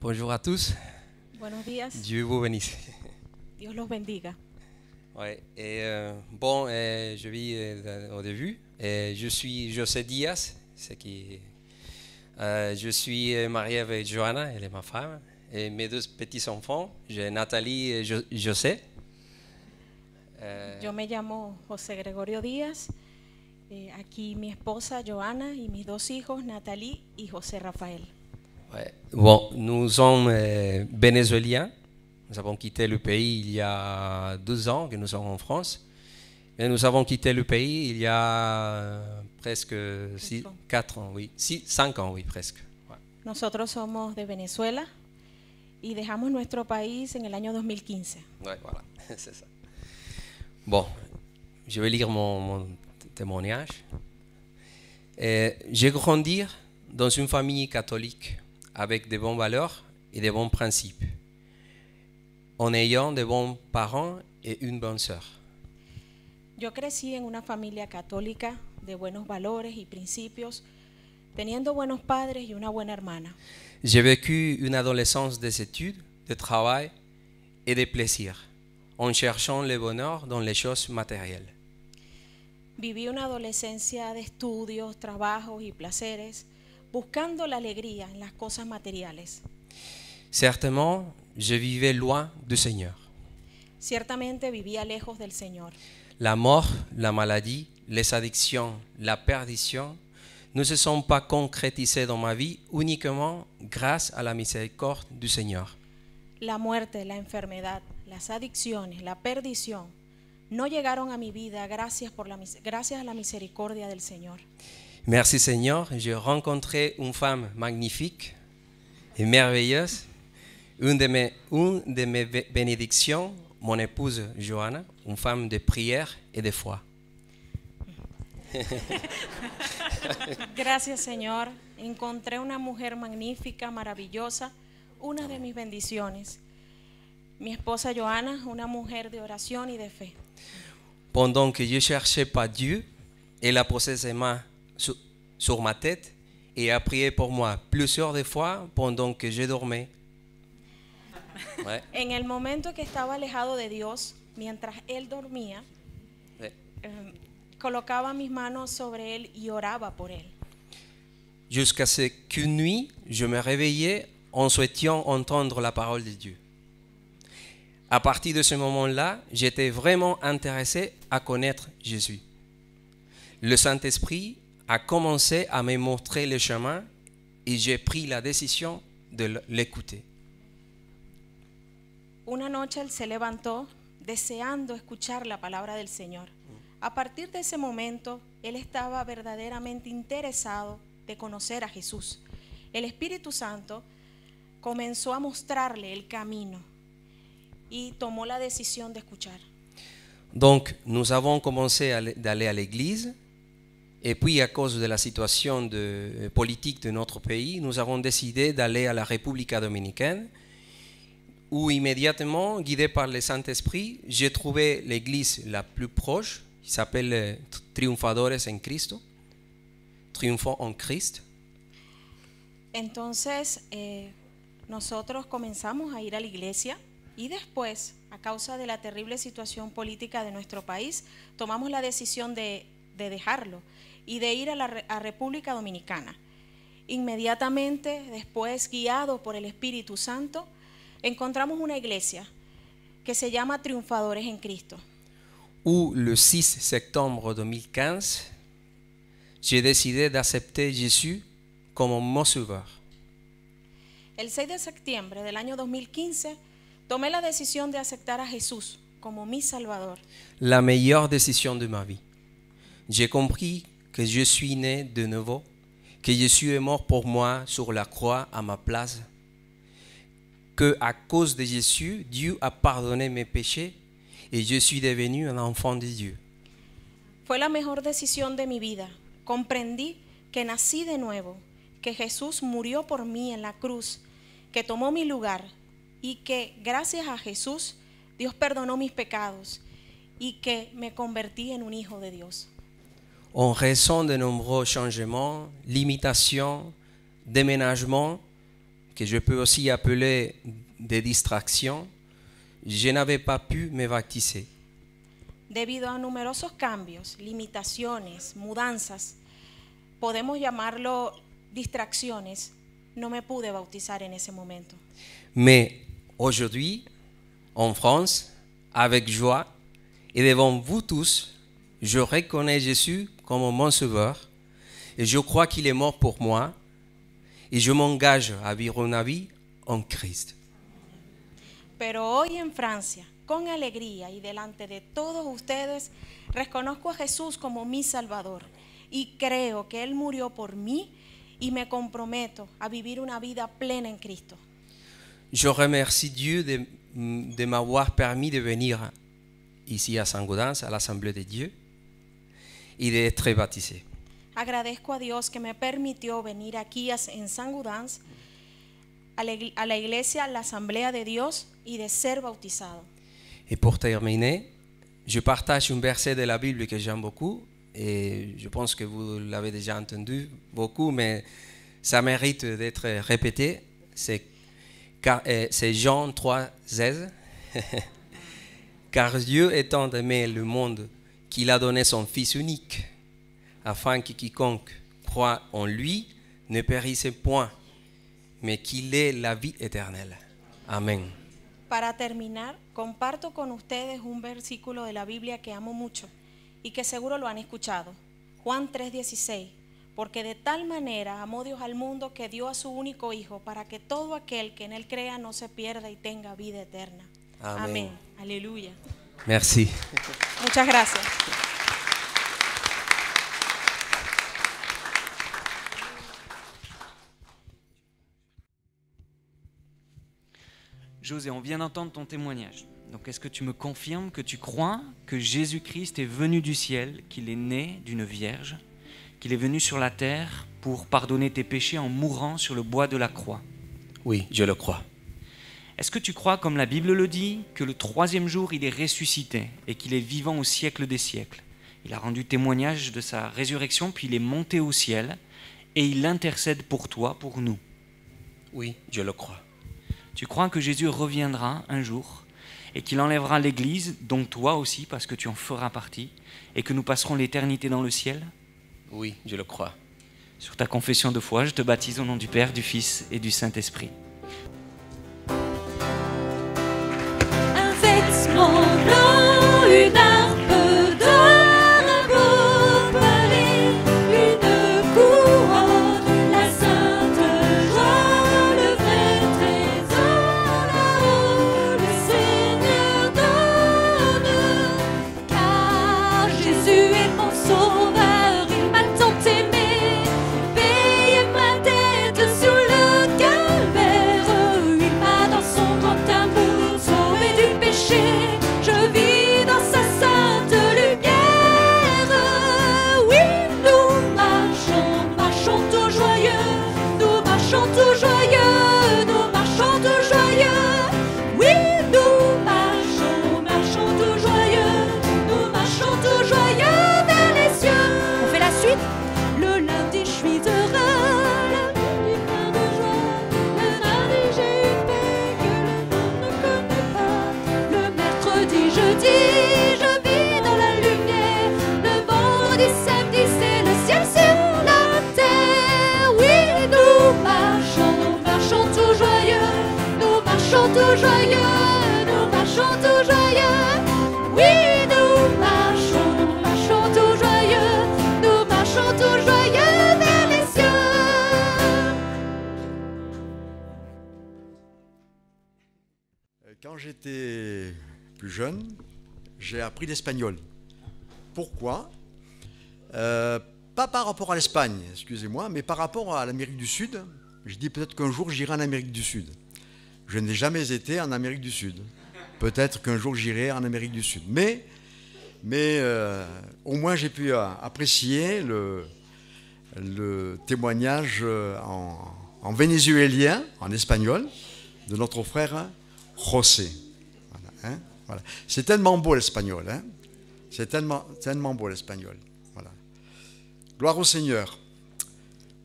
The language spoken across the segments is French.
Bonjour à tous. Buenos días. Dieu vous bénisse. Dios los bendiga. Euh, bon, euh, je vis euh, au début. Et je suis José Diaz, c'est qui. je suis marié avec Joana, elle est ma femme. Et mes deux petits-enfants, j'ai Nathalie et José. je me llamo José Gregorio Díaz. Eh, aquí mi esposa Joana y mis dos hijos, nathalie y José Rafael. Bon, nous sommes euh, vénézuéliens. Nous avons quitté le pays il y a deux ans que nous sommes en France. et nous avons quitté le pays il y a euh, presque 4 ans. oui. 5 ans, oui, presque. Ouais. Nosotros somos de Venezuela y dejamos nuestro país en el 2015. voilà, c'est ça. Bon, je vais lire mon, mon témoignage. Euh, j'ai grandi dans une famille catholique. avec de bonnes valeurs et de bons principes, en ayant de bons parents et une bonne sœur. Yo crecí en una familia católica de buenos valores y principios, teniendo buenos padres y una buena hermana. J'ai vécu une adolescence des études, de travail y de plaisir, en cherchant le bonheur dans les choses matérielles. Viví una adolescencia de estudios, trabajos y placeres, buscando la alegría en las cosas materiales. Certainement, je vivais loin Seigneur. Ciertamente vivía lejos del Señor. La muerte, la maladie, les adicciones, la perdición no se sont pas concrétisées dans ma vie uniquement grâce à la miséricorde du Seigneur. La muerte, la enfermedad, las adicciones, la perdición no llegaron a mi vida gracias, por la, gracias a la misericordia del Señor. Merci Seigneur, j'ai rencontré une femme magnifique et merveilleuse. Une de mes, une de mes bénédictions, mon épouse Johanna, une femme de prière et de foi. Gracias Señor, encontré una mujer magnífica, maravillosa, una de mis bendiciones. Mi esposa Johanna, una mujer de oración y de fe. Pendant que je cherchais pas Dieu, elle a posé ses mains sur, ma tête et a prié pour moi plusieurs fois pendant que je dormais. En el momento que estaba alejado de Dios, mientras él dormía, colocaba mis manos sobre él y oraba por él. Jusqu'à ce qu'une nuit, je me réveillais en souhaitant entendre la parole de Dieu. À partir de ce moment-là, j'étais vraiment intéressé à connaître Jésus. Le Saint-Esprit a à me montrer le chemin et j'ai pris la décision de l'écouter. Una noche él se levantó deseando escuchar la palabra del Señor. A partir de ese momento, él estaba verdaderamente interesado de conocer a Jesús. El Espíritu Santo comenzó a mostrarle el camino y tomó la decisión de escuchar. Donc, nous avons commencé d'aller à l'église. Y puis, à cause de la situación de, euh, politique de notre país, nous avons décidé a à la République dominicaine, où immédiatement, guidé par le Santo, esprit j'ai la iglesia la plus proche, se llama euh, Triunfadores en Cristo, Triunfo en Cristo. Entonces, eh, nosotros comenzamos a ir a la iglesia y después, a causa de la terrible situación política de nuestro país, tomamos la decisión de, de dejarlo y de ir a, la, República Dominicana. Inmediatamente después, guiado por el Espíritu Santo, encontramos una iglesia que se llama Triunfadores en Cristo. le 6 septembre 2015, j'ai décidé d'accepter Jésus como mon sauveur. El 6 de septiembre del año 2015, tomé la decisión de aceptar a Jesús como mi Salvador. La meilleure decisión de ma vie. J'ai compris que je suis né de nouveau, que Jésus est mort pour moi sur la croix à ma place, que à cause de Jésus, Dieu a pardonné mes péchés et je suis devenu un enfant de Dieu. Fue la mejor decisión de mi vida. Comprendí que nací de nuevo, que Jesús murió por mí en la cruz, que tomó mi lugar y que gracias a Jesús Dios perdonó mis pecados y que me convertí en un hijo de Dios en raison de nombreux changements, limitations, déménagements, que je peux aussi appeler des distractions, je n'avais pas pu me baptiser. Debido a numerosos cambios, limitaciones, mudanzas, podemos llamarlo distracciones, no me pude bautizar en ese momento. Mais aujourd'hui, en France, avec joie et devant vous tous, je reconnais Jésus comme mon sauveur. Et je crois qu'il est mort pour moi. Et je m'engage à vivre une vie en Christ. Pero hoy en Francia, con alegría y delante de todos ustedes, reconozco a Jesús como mi Salvador y creo que Él murió por mí y me comprometo a vivir una vida plena en Cristo. Je remercie Dieu de, de m'avoir permis de venir ici à Saint-Gaudens, à l'Assemblée de Dieu y de baptisé. de Et pour terminer, je partage un verset de la Bible que j'aime beaucoup et je pense que vous l'avez déjà entendu beaucoup, mais ça mérite d'être répété. C'est euh, Jean 3, 16. Car Dieu étant aimé le monde qu'il a son Fils unique, afin que quiconque croit en lui ne périsse point, mais qu'il ait la vie éternelle. Amén. Para terminar, comparto con ustedes un versículo de la Biblia que amo mucho y que seguro lo han escuchado. Juan 3:16, porque de tal manera amó Dios al mundo que dio a su único Hijo para que todo aquel que en él crea no se pierda y tenga vida eterna. Amén. Aleluya. Merci. Muchas gracias. José, on vient d'entendre ton témoignage. Donc est-ce que tu me confirmes que tu crois que Jésus-Christ est venu du ciel, qu'il est né d'une vierge, qu'il est venu sur la terre pour pardonner tes péchés en mourant sur le bois de la croix Oui, je le crois. Est-ce que tu crois, comme la Bible le dit, que le troisième jour, il est ressuscité et qu'il est vivant au siècle des siècles Il a rendu témoignage de sa résurrection, puis il est monté au ciel et il intercède pour toi, pour nous. Oui, je le crois. Tu crois que Jésus reviendra un jour et qu'il enlèvera l'Église, donc toi aussi, parce que tu en feras partie, et que nous passerons l'éternité dans le ciel Oui, je le crois. Sur ta confession de foi, je te baptise au nom du Père, du Fils et du Saint-Esprit. 땅 Pourquoi euh, Pas par rapport à l'Espagne, excusez-moi, mais par rapport à l'Amérique du Sud. Je dis peut-être qu'un jour j'irai en Amérique du Sud. Je n'ai jamais été en Amérique du Sud. Peut-être qu'un jour j'irai en Amérique du Sud. Mais, mais euh, au moins j'ai pu euh, apprécier le, témoignage en, vénézuélien, en espagnol, de notre frère José. Hein, C'est tellement beau l'espagnol. Hein. C'est tellement, tellement beau l'espagnol. Voilà. Gloire au Seigneur.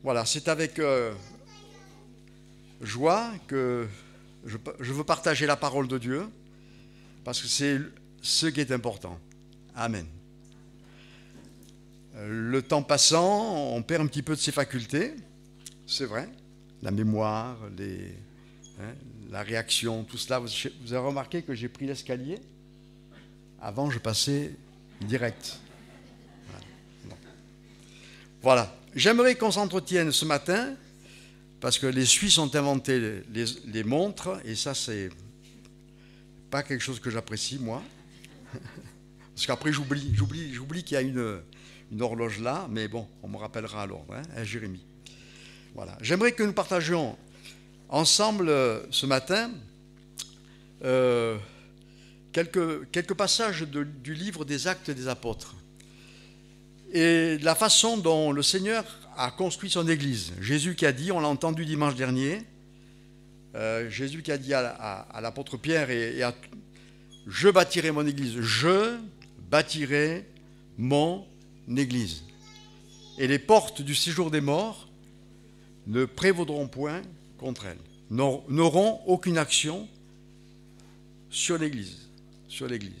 Voilà, c'est avec euh, joie que je, veux partager la parole de Dieu, parce que c'est ce qui est important. Amen. Euh, le temps passant, on perd un petit peu de ses facultés, c'est vrai, la mémoire, hein, la réaction, tout cela. vous avez remarqué que j'ai pris l'escalier Avant, je passais direct. Voilà. J'aimerais qu'on s'entretienne ce matin, parce que les Suisses ont inventé les, montres, et ça, c'est pas quelque chose que j'apprécie, moi. Parce qu'après, j'oublie, qu'il y a une, une, horloge là, mais bon, on me rappellera alors, hein, hein Jérémy. Voilà. J'aimerais que nous partagions ensemble euh, ce matin. Euh, quelques, passages du livre des actes des apôtres et la façon dont le Seigneur a construit son Église. Jésus qui a dit, on l'a entendu dimanche dernier, euh, Jésus qui a dit à, l'apôtre Pierre et, et à, Je bâtirai mon Église, je bâtirai mon Église. Et les portes du séjour des morts ne prévaudront point contre elle, n'auront aucune action sur l'Église sur l'Église.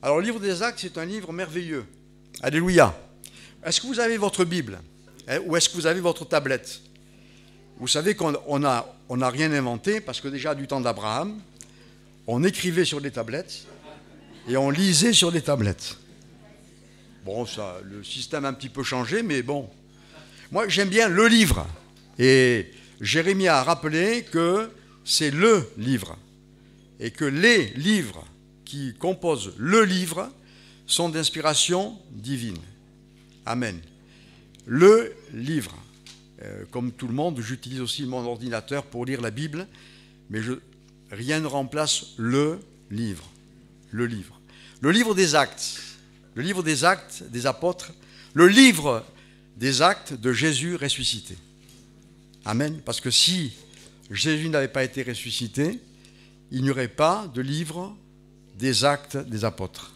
Alors, le livre des Actes, c'est un livre merveilleux. Alléluia. Est-ce que vous avez votre Bible eh, ou est-ce que vous avez votre tablette Vous savez qu'on n'a rien inventé parce que déjà du temps d'Abraham, on écrivait sur des tablettes et on lisait sur des tablettes. Bon, ça, le système a un petit peu changé, mais bon. Moi, j'aime bien le livre. Et Jérémie a rappelé que c'est le livre et que les livres qui composent le livre sont d'inspiration divine. Amen. Le livre. Euh, comme tout le monde, j'utilise aussi mon ordinateur pour lire la Bible, mais rien ne remplace le livre. Le livre. Le livre des actes. Le livre des actes des apôtres. Le livre des actes de Jésus ressuscité. Amen. Parce que si Jésus n'avait pas été ressuscité, il n'y aurait pas de livre des actes des apôtres.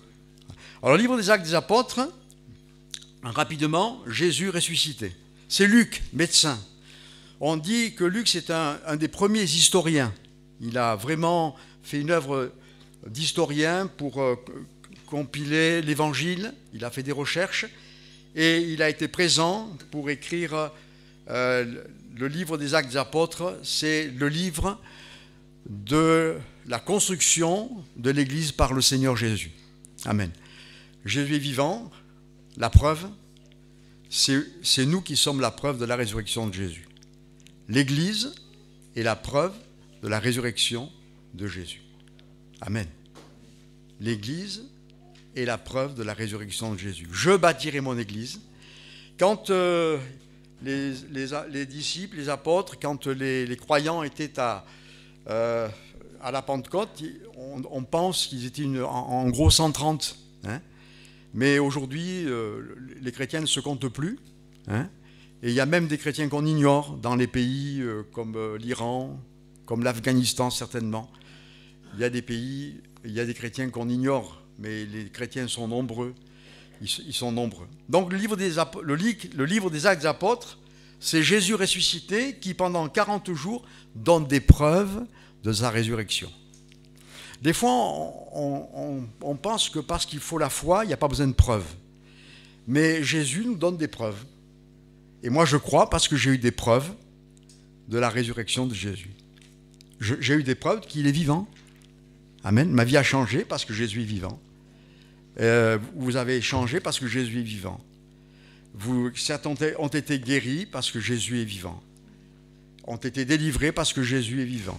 Alors, livre des actes des apôtres, rapidement, Jésus ressuscité. C'est Luc, médecin. On dit que Luc, c'est un, des premiers historiens. Il a vraiment fait une œuvre d'historien pour euh, compiler l'évangile. Il a fait des recherches et il a été présent pour écrire euh, le livre des actes des apôtres. C'est le livre de la construction de l'Église par le Seigneur Jésus. Amen. Jésus est vivant, la preuve, c'est nous qui sommes la preuve de la résurrection de Jésus. L'Église est la preuve de la résurrection de Jésus. Amen. L'Église est la preuve de la résurrection de Jésus. Je bâtirai mon Église. Quand euh, les, disciples, les apôtres, quand les croyants étaient à, euh, à la Pentecôte, on, pense qu'ils étaient une, en, gros 130. Hein. mais aujourd'hui, euh, les chrétiens ne se comptent plus. Hein. et il y a même des chrétiens qu'on ignore dans les pays euh, comme l'Iran, comme l'Afghanistan certainement. Il y a des pays, il y a des chrétiens qu'on ignore, mais les chrétiens sont nombreux. Ils, sont nombreux. Donc le livre des, le, le livre des Actes apôtres c'est Jésus ressuscité qui, pendant 40 jours, donne des preuves de sa résurrection. Des fois, on, pense que parce qu'il faut la foi, il n'y a pas besoin de preuves. Mais Jésus nous donne des preuves. Et moi, je crois parce que j'ai eu des preuves de la résurrection de Jésus. J'ai eu des preuves qu'il est vivant. Amen. Ma vie a changé parce que Jésus est vivant. Euh, vous avez changé parce que Jésus est vivant certains ont été guéris parce que Jésus est vivant. Ont été délivrés parce que Jésus est vivant.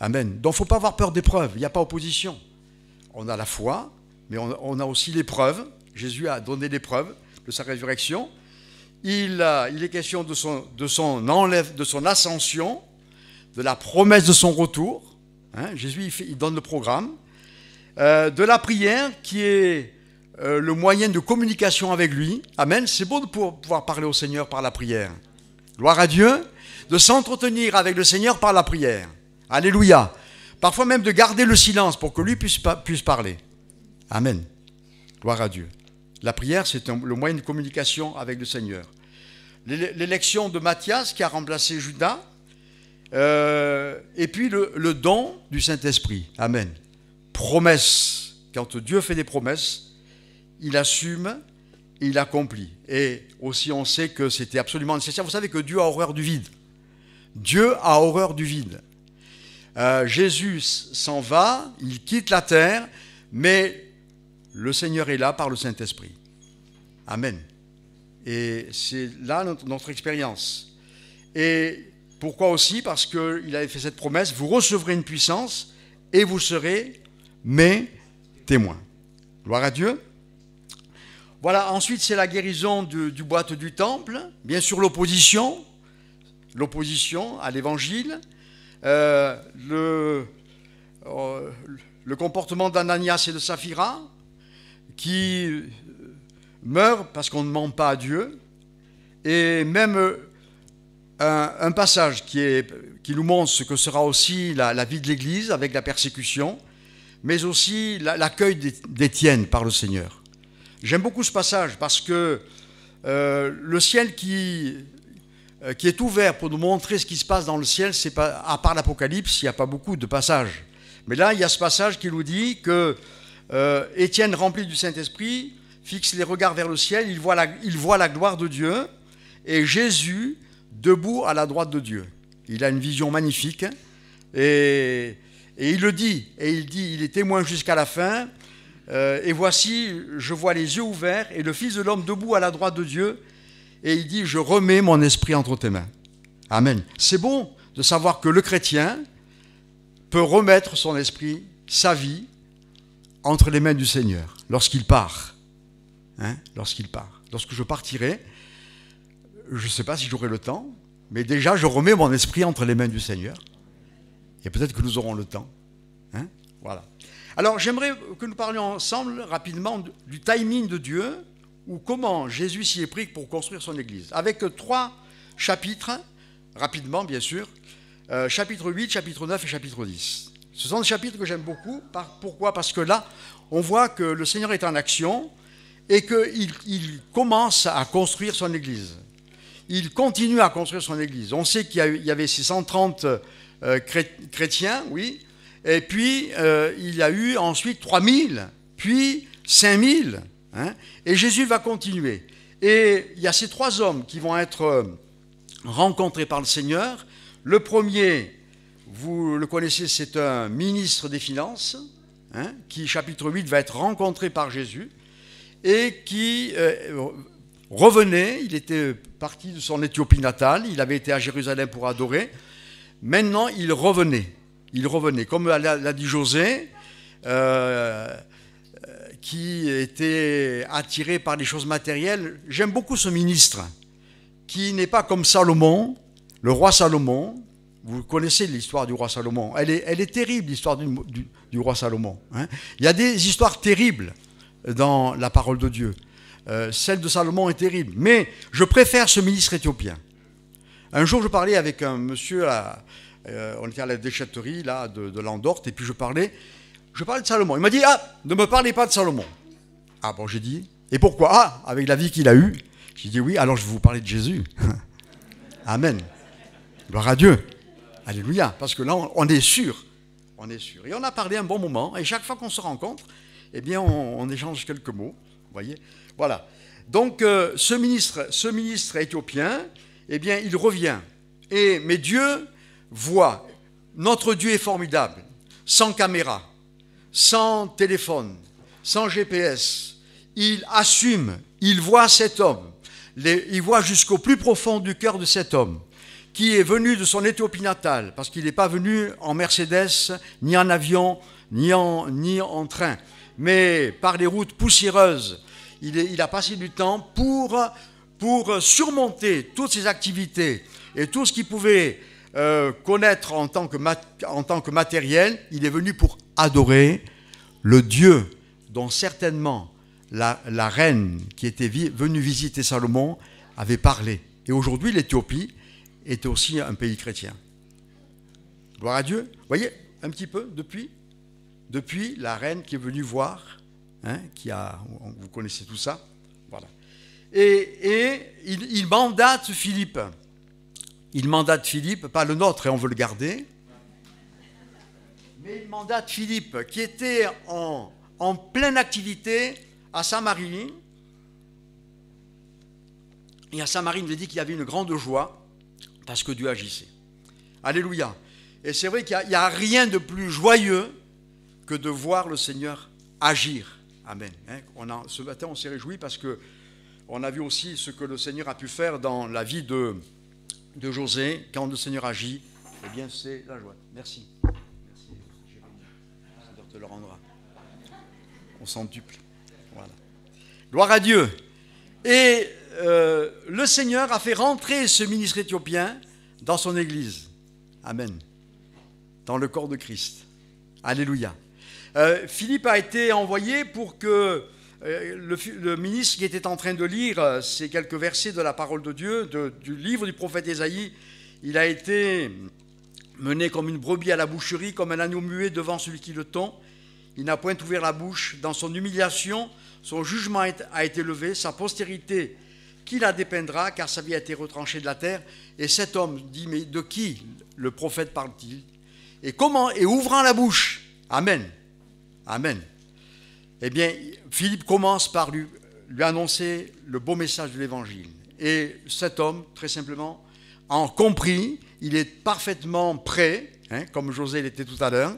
Amen. Donc il ne faut pas avoir peur des preuves. Il n'y a pas opposition. On a la foi, mais on, a aussi les preuves. Jésus a donné les preuves de sa résurrection. Il, il est question de son, de, son enlève, de son ascension, de la promesse de son retour. Hein, Jésus, il, donne le programme. Euh, de la prière qui est euh, le moyen de communication avec lui. Amen. C'est beau de pouvoir parler au Seigneur par la prière. Gloire à Dieu. De s'entretenir avec le Seigneur par la prière. Alléluia. Parfois même de garder le silence pour que lui puisse, parler. Amen. Gloire à Dieu. La prière, c'est le moyen de communication avec le Seigneur. L'élection de Matthias qui a remplacé Judas. Euh, et puis le, le don du Saint-Esprit. Amen. Promesse. Quand Dieu fait des promesses, il assume il accomplit. Et aussi on sait que c'était absolument nécessaire. Vous savez que Dieu a horreur du vide. Dieu a horreur du vide. Euh, Jésus s'en va, il quitte la terre, mais le Seigneur est là par le Saint-Esprit. Amen. Et c'est là notre, notre expérience. Et pourquoi aussi Parce qu'il avait fait cette promesse, vous recevrez une puissance et vous serez mes témoins. Gloire à Dieu. Voilà, ensuite c'est la guérison du, boîte du temple, bien sûr l'opposition, l'opposition à l'évangile, euh, euh, le, comportement d'Ananias et de Saphira, qui euh, meurent parce qu'on ne ment pas à Dieu, et même un, passage qui, nous montre ce que sera aussi la, la vie de l'Église avec la persécution, mais aussi l'accueil d'Étienne par le Seigneur. J'aime beaucoup ce passage parce que euh, le ciel qui, euh, qui est ouvert pour nous montrer ce qui se passe dans le ciel, c'est pas, à part l'Apocalypse, il n'y a pas beaucoup de passages. Mais là, il y a ce passage qui nous dit que euh, Étienne, rempli du Saint-Esprit, fixe les regards vers le ciel, il voit, la, il voit la gloire de Dieu et Jésus debout à la droite de Dieu. Il a une vision magnifique et, et il le dit, et il dit, il est témoin jusqu'à la fin, euh, et voici, je vois les yeux ouverts et le Fils de l'homme debout à la droite de Dieu. Et il dit, je remets mon esprit entre tes mains. Amen. C'est bon de savoir que le chrétien peut remettre son esprit, sa vie, entre les mains du Seigneur lorsqu'il part. Hein, lorsqu'il part. Lorsque je partirai, je ne sais pas si j'aurai le temps, mais déjà je remets mon esprit entre les mains du Seigneur. Et peut-être que nous aurons le temps. Hein, voilà. Alors j'aimerais que nous parlions ensemble rapidement du timing de Dieu, ou comment Jésus s'y est pris pour construire son Église, avec trois chapitres, rapidement bien sûr, euh, chapitre 8, chapitre 9 et chapitre 10. Ce sont des chapitres que j'aime beaucoup. pourquoi Parce que là, on voit que le Seigneur est en action et qu'il commence à construire son Église. Il continue à construire son Église. On sait qu'il y, avait 630 euh, chrétiens, oui, et puis, euh, il y a eu ensuite 3000, puis 5000. Hein, et Jésus va continuer. Et il y a ces trois hommes qui vont être euh, rencontrés par le Seigneur. Le premier, vous le connaissez, c'est un ministre des Finances, hein, qui, chapitre 8, va être rencontré par Jésus, et qui euh, revenait, il était parti de son Éthiopie natale, il avait été à Jérusalem pour adorer, maintenant il revenait il revenait. Comme l'a dit José, euh, qui était attiré par les choses matérielles, j'aime beaucoup ce ministre, qui n'est pas comme Salomon, le roi Salomon. Vous connaissez l'histoire du roi Salomon. Elle est, terrible, l'histoire du, roi Salomon. Hein. Il y a des histoires terribles dans la parole de Dieu. Euh, celle de Salomon est terrible. Mais je préfère ce ministre éthiopien. Un jour, je parlais avec un monsieur à, euh, on était à la déchetterie là, de, de Landorte, et puis je parlais, je parlais de Salomon. Il m'a dit Ah, ne me parlez pas de Salomon. Ah bon, j'ai dit Et pourquoi Ah, avec la vie qu'il a eue. J'ai dit Oui, alors je vais vous parler de Jésus. Amen. Gloire à Dieu. Alléluia. Parce que là, on, est sûr. On est sûr. Et on a parlé un bon moment, et chaque fois qu'on se rencontre, eh bien, on, échange quelques mots. Vous voyez Voilà. Donc, euh, ce, ministre, ce ministre éthiopien, eh bien, il revient. Et, mais Dieu voit, Notre Dieu est formidable, sans caméra, sans téléphone, sans GPS. Il assume, il voit cet homme, il voit jusqu'au plus profond du cœur de cet homme qui est venu de son Éthiopie natale, parce qu'il n'est pas venu en Mercedes, ni en avion, ni en, train, mais par les routes poussiéreuses. Il, a passé du temps pour, surmonter toutes ses activités et tout ce qui pouvait euh, connaître en tant, que matériel, il est venu pour adorer le Dieu dont certainement la, reine qui était venue visiter Salomon avait parlé. Et aujourd'hui, l'Éthiopie est aussi un pays chrétien. Gloire à Dieu. Vous voyez, un petit peu depuis, depuis la reine qui est venue voir, hein, qui a, vous connaissez tout ça. Voilà. Et, il mandate Philippe il mandate Philippe, pas le nôtre et on veut le garder, mais il de Philippe qui était en, pleine activité à Saint-Marie. Et à Saint-Marie, il nous dit qu'il y avait une grande joie parce que Dieu agissait. Alléluia. Et c'est vrai qu'il n'y a, rien de plus joyeux que de voir le Seigneur agir. Amen. Hein, on ce matin, on s'est réjoui parce que on a vu aussi ce que le Seigneur a pu faire dans la vie de, de José, quand le Seigneur agit, eh bien c'est la joie. Merci. Merci, Le Seigneur te le rendra. On duple. Voilà. Gloire à Dieu. Et euh, le Seigneur a fait rentrer ce ministre éthiopien dans son église. Amen. Dans le corps de Christ. Alléluia. Euh, Philippe a été envoyé pour que euh, le, ministre qui était en train de lire euh, ces quelques versets de la parole de Dieu, du livre du prophète Ésaïe, il a été mené comme une brebis à la boucherie, comme un agneau muet devant celui qui le tond. Il n'a point ouvert la bouche. Dans son humiliation, son jugement a été levé, sa postérité qui la dépeindra, car sa vie a été retranchée de la terre. Et cet homme dit, mais de qui le prophète parle-t-il Et comment Et ouvrant la bouche. Amen. Amen eh bien, Philippe commence par lui, annoncer le beau message de l'Évangile. Et cet homme, très simplement, en compris, il est parfaitement prêt, hein, comme José l'était tout à l'heure.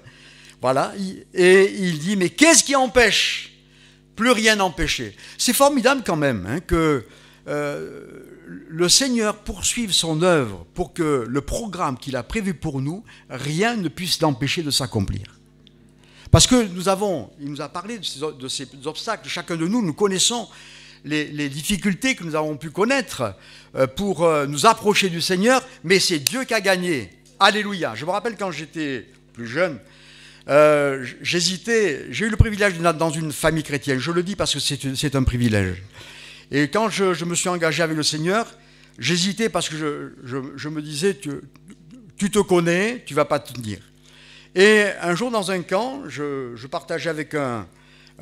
Voilà, et il dit, mais qu'est-ce qui empêche Plus rien n'empêcher. C'est formidable quand même hein, que euh, le Seigneur poursuive son œuvre pour que le programme qu'il a prévu pour nous, rien ne puisse l'empêcher de s'accomplir. Parce que nous avons, il nous a parlé de ces, obstacles, chacun de nous, nous connaissons les, difficultés que nous avons pu connaître euh, pour euh, nous approcher du Seigneur, mais c'est Dieu qui a gagné. Alléluia. Je me rappelle quand j'étais plus jeune, euh, j'hésitais, j'ai eu le privilège d'être dans une famille chrétienne, je le dis parce que c'est un privilège. Et quand je, me suis engagé avec le Seigneur, j'hésitais parce que je, me disais, tu, tu, te connais, tu vas pas te tenir. Et un jour, dans un camp, je, partageais avec un,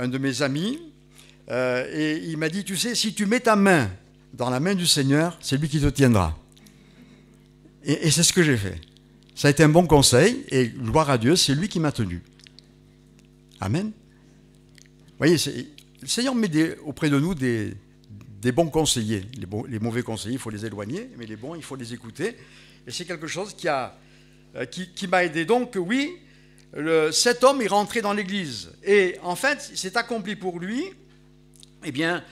de mes amis, euh, et il m'a dit, tu sais, si tu mets ta main dans la main du Seigneur, c'est lui qui te tiendra. Et, c'est ce que j'ai fait. Ça a été un bon conseil, et gloire à Dieu, c'est lui qui m'a tenu. Amen. Vous voyez, le Seigneur met auprès de nous des, bons conseillers. Les, bons, les, mauvais conseillers, il faut les éloigner, mais les bons, il faut les écouter. Et c'est quelque chose qui a, euh, qui, m'a aidé. Donc oui, le, cet homme est rentré dans l'Église. Et en fait, c'est accompli pour lui, eh bien,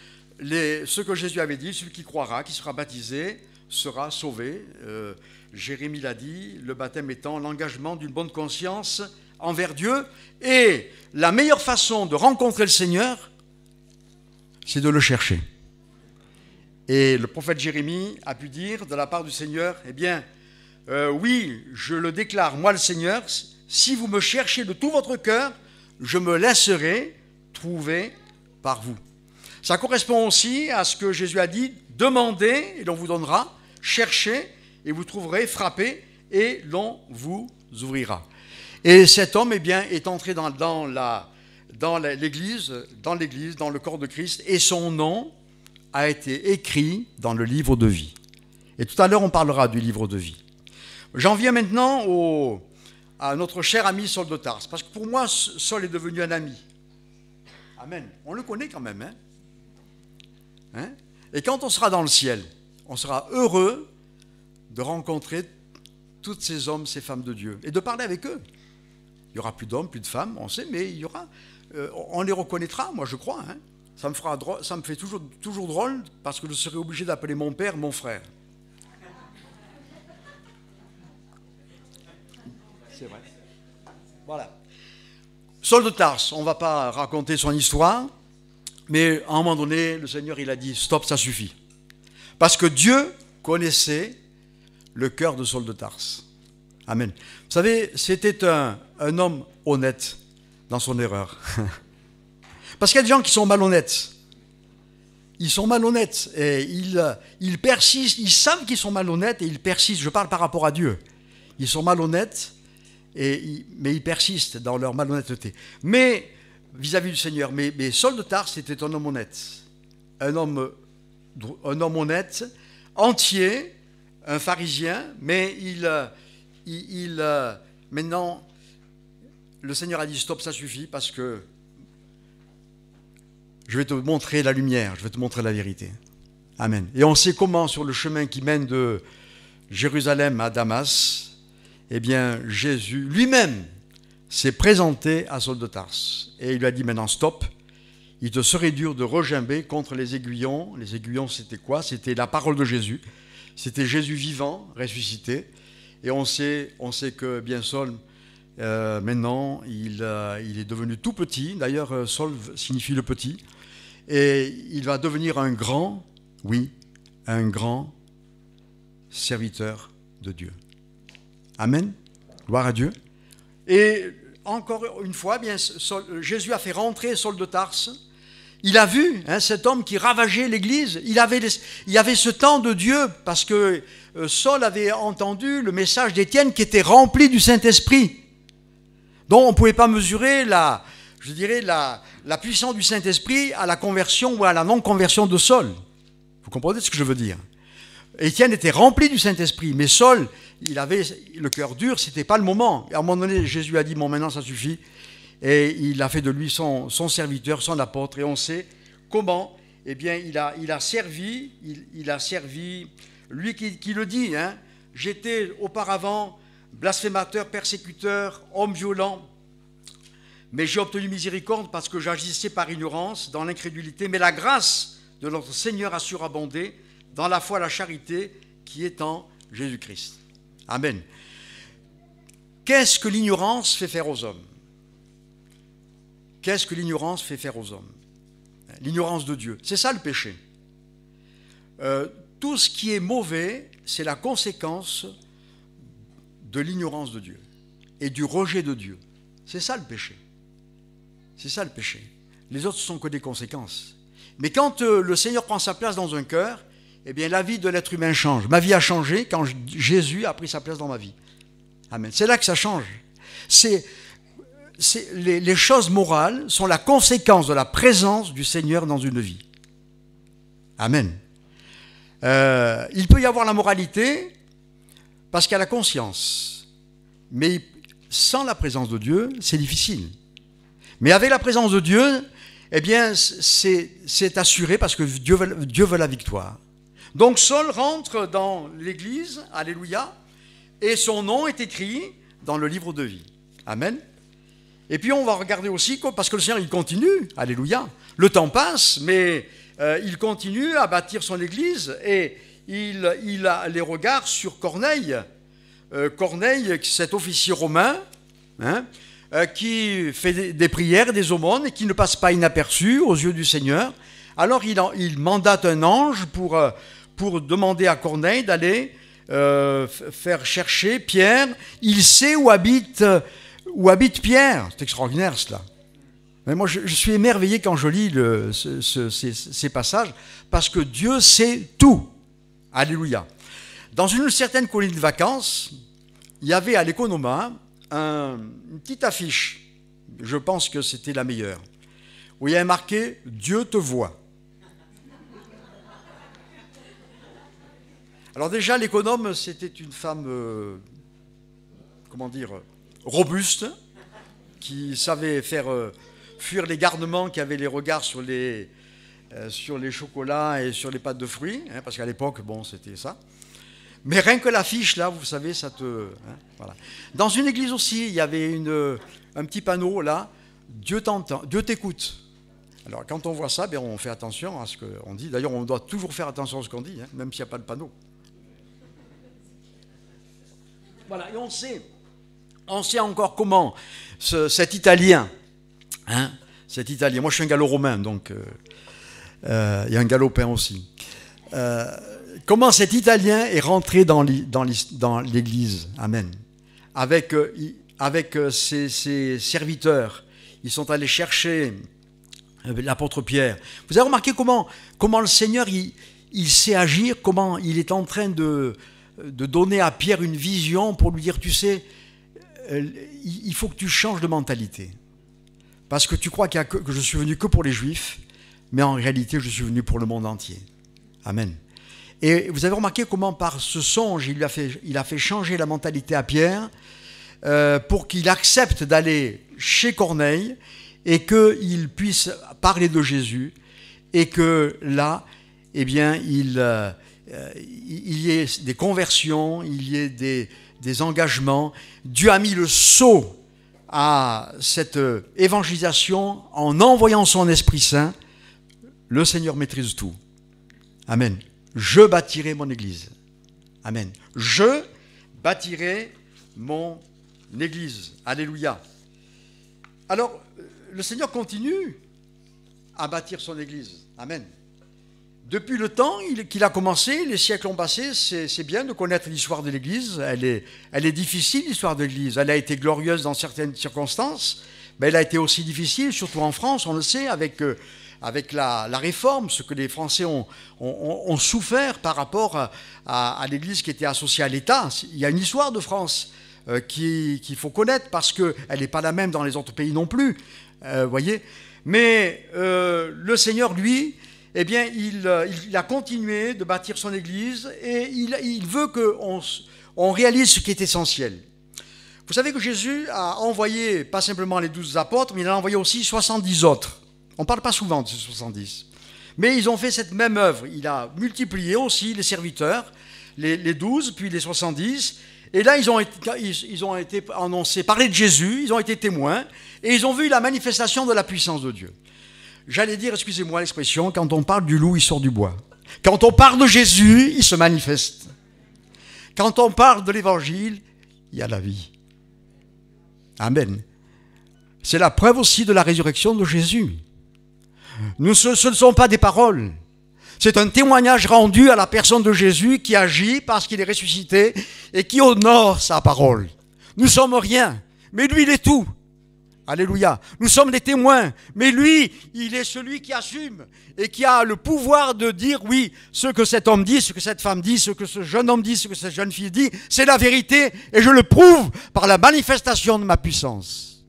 ce que Jésus avait dit, celui qui croira, qui sera baptisé, sera sauvé. Euh, Jérémie l'a dit, le baptême étant l'engagement d'une bonne conscience envers Dieu. Et la meilleure façon de rencontrer le Seigneur, c'est de le chercher. Et le prophète Jérémie a pu dire de la part du Seigneur, eh bien, euh, oui, je le déclare, moi le Seigneur, si vous me cherchez de tout votre cœur, je me laisserai trouver par vous. Ça correspond aussi à ce que Jésus a dit, demandez et l'on vous donnera, cherchez et vous trouverez, frappez et l'on vous ouvrira. Et cet homme eh bien, est entré dans l'Église, dans l'Église, dans le corps de Christ, et son nom a été écrit dans le livre de vie. Et tout à l'heure, on parlera du livre de vie. J'en viens maintenant à notre cher ami Saul de Tarse, parce que pour moi, Sol est devenu un ami. Amen. On le connaît quand même. Hein. Hein? Et quand on sera dans le ciel, on sera heureux de rencontrer tous ces hommes, ces femmes de Dieu, et de parler avec eux. Il y aura plus d'hommes, plus de femmes, on sait, mais il y aura. Euh, on les reconnaîtra, moi je crois. Hein. ça me fera ça me fait toujours drôle parce que je serai obligé d'appeler mon père mon frère. Voilà. Saul de Tarse, on ne va pas raconter son histoire, mais à un moment donné, le Seigneur, il a dit, stop, ça suffit. Parce que Dieu connaissait le cœur de Saul de Tarse. Amen. Vous savez, c'était un, homme honnête dans son erreur. Parce qu'il y a des gens qui sont malhonnêtes. Ils sont malhonnêtes et ils, ils persistent, ils savent qu'ils sont malhonnêtes et ils persistent. Je parle par rapport à Dieu. Ils sont malhonnêtes mais ils persistent dans leur malhonnêteté. Mais vis-à-vis du Seigneur, mais, Saul de Tars était un homme honnête, un homme, un homme honnête, entier, un pharisien, mais il, euh, il, il euh, maintenant, le Seigneur a dit stop, ça suffit parce que je vais te montrer la lumière, je vais te montrer la vérité. Amen. Et on sait comment sur le chemin qui mène de Jérusalem à Damas, eh bien, Jésus lui-même s'est présenté à Saul de Tarse. Et il lui a dit maintenant, stop, il te serait dur de regimber contre les aiguillons. Les aiguillons, c'était quoi C'était la parole de Jésus. C'était Jésus vivant, ressuscité. Et on sait, on sait que bien Saul, euh, maintenant, il, euh, il, est devenu tout petit. D'ailleurs, euh, Saul signifie le petit. Et il va devenir un grand, oui, un grand serviteur de Dieu. Amen. Gloire à Dieu. Et encore une fois, bien, Jésus a fait rentrer Saul de Tarse. Il a vu hein, cet homme qui ravageait l'Église. Il avait, il avait ce temps de Dieu parce que euh, Saul avait entendu le message d'Étienne qui était rempli du Saint-Esprit. Donc on ne pouvait pas mesurer la, je dirais, la, la puissance du Saint-Esprit à la conversion ou à la non-conversion de Saul. Vous comprenez ce que je veux dire Étienne était rempli du Saint-Esprit, mais Saul, il avait le cœur dur, c'était pas le moment. À un moment donné, Jésus a dit, bon, maintenant ça suffit. Et il a fait de lui son, serviteur, son apôtre. Et on sait comment, eh bien, il a, servi, il, a servi, lui qui, le dit, hein, j'étais auparavant blasphémateur, persécuteur, homme violent, mais j'ai obtenu miséricorde parce que j'agissais par ignorance, dans l'incrédulité, mais la grâce de notre Seigneur a surabondé dans la foi, la charité qui est en Jésus-Christ. Amen. Qu'est-ce que l'ignorance fait faire aux hommes Qu'est-ce que l'ignorance fait faire aux hommes L'ignorance de Dieu. C'est ça le péché. Euh, tout ce qui est mauvais, c'est la conséquence de l'ignorance de Dieu et du rejet de Dieu. C'est ça le péché. C'est ça le péché. Les autres ne sont que des conséquences. Mais quand euh, le Seigneur prend sa place dans un cœur, eh bien la vie de l'être humain change. Ma vie a changé quand Jésus a pris sa place dans ma vie. Amen. C'est là que ça change. C'est, les, choses morales sont la conséquence de la présence du Seigneur dans une vie. Amen. Euh, il peut y avoir la moralité parce qu'il y a la conscience. Mais sans la présence de Dieu, c'est difficile. Mais avec la présence de Dieu, eh bien, c'est assuré parce que Dieu veut la victoire. Donc Saul rentre dans l'église, alléluia, et son nom est écrit dans le livre de vie. Amen. Et puis on va regarder aussi, parce que le Seigneur, il continue, alléluia. Le temps passe, mais euh, il continue à bâtir son église et il, a les regards sur Corneille. Euh, Corneille, cet officier romain, hein, euh, qui fait des, prières, des aumônes, et qui ne passe pas inaperçu aux yeux du Seigneur. Alors il, il mandate un ange pour pour demander à Corneille d'aller euh, faire chercher Pierre. Il sait où habite, euh, où habite Pierre. C'est extraordinaire cela. Mais moi, je, suis émerveillé quand je lis ces, passages, parce que Dieu sait tout. Alléluia. Dans une certaine colline de vacances, il y avait à l'économa une petite affiche. Je pense que c'était la meilleure. Où il y avait marqué Dieu te voit. Alors déjà, l'économe, c'était une femme, euh, comment dire, robuste, qui savait faire euh, fuir les garnements qui avaient les regards sur les, euh, sur les chocolats et sur les pâtes de fruits, hein, parce qu'à l'époque, bon, c'était ça. Mais rien que l'affiche, là, vous savez, ça te... Hein, Dans une église aussi, il y avait une, un petit panneau, là, Dieu t'entend, Dieu t'écoute. Alors quand on voit ça, ben, on fait attention à ce qu'on dit. D'ailleurs, on doit toujours faire attention à ce qu'on dit, hein, même s'il n'y a pas de panneau. Voilà, et on sait, on sait encore comment cet Italien, hein, cet Italien, moi je suis un gallo-romain, donc euh, euh, il y a un galopin aussi. Euh, comment cet Italien est rentré dans l'Église, Amen, avec, avec ses, serviteurs. Ils sont allés chercher l'apôtre Pierre. Vous avez remarqué comment, comment le Seigneur, il sait agir, comment il est en train de, euh, de donner à Pierre une vision pour lui dire, tu sais, euh, il faut que tu changes de mentalité. Parce que tu crois que, je suis venu que pour les Juifs, mais en réalité, je suis venu pour le monde entier. Amen. Et vous avez remarqué comment par ce songe, il a fait, changer la mentalité à Pierre euh, pour qu'il accepte d'aller chez Corneille et qu'il puisse parler de Jésus et que là, eh bien, il, euh, il y ait des conversions, il y ait des, des engagements. Dieu a mis le sceau à cette euh, évangélisation en envoyant son Esprit Saint. Le Seigneur maîtrise tout. Amen. Je bâtirai mon Église. Amen. Je bâtirai mon Église. Alléluia. Alors, euh, le Seigneur continue à bâtir son Église. Amen. Depuis le temps qu'il a commencé, les siècles ont passé, c'est bien de connaître l'histoire de l'Église. Elle est, elle est difficile, l'histoire de l'Église. Elle a été glorieuse dans certaines circonstances, mais elle a été aussi difficile, surtout en France, on le sait, avec, euh, avec la, réforme, ce que les Français ont, ont, souffert par rapport à, l'Église qui était associée à l'État. Il y a une histoire de France euh, qu'il faut connaître parce qu'elle n'est pas la même dans les autres pays non plus. Euh, voyez Mais le Seigneur, lui, eh bien, euh, il, a continué de bâtir son Église et il, veut qu'on on réalise ce qui est essentiel. Vous savez que Jésus a envoyé pas simplement les douze apôtres, mais il a envoyé aussi 70 autres. On ne parle pas souvent de ces 70. Mais ils ont fait cette même œuvre. Il a multiplié aussi les serviteurs, les, douze, puis les 70. Et là, ils ont, été, ont été annoncés, parlé de Jésus, ils ont été témoins, et ils ont vu la manifestation de la puissance de Dieu. J'allais dire, excusez-moi l'expression, quand on parle du loup, il sort du bois. Quand on parle de Jésus, il se manifeste. Quand on parle de l'évangile, il y a la vie. Amen. C'est la preuve aussi de la résurrection de Jésus. Nous, ce, ne sont pas des paroles. C'est un témoignage rendu à la personne de Jésus qui agit parce qu'il est ressuscité et qui honore sa parole. Nous sommes rien, mais lui, il est tout. Alléluia. Nous sommes des témoins, mais lui, il est celui qui assume et qui a le pouvoir de dire oui, ce que cet homme dit, ce que cette femme dit, ce que ce jeune homme dit, ce que cette jeune fille dit, c'est la vérité et je le prouve par la manifestation de ma puissance.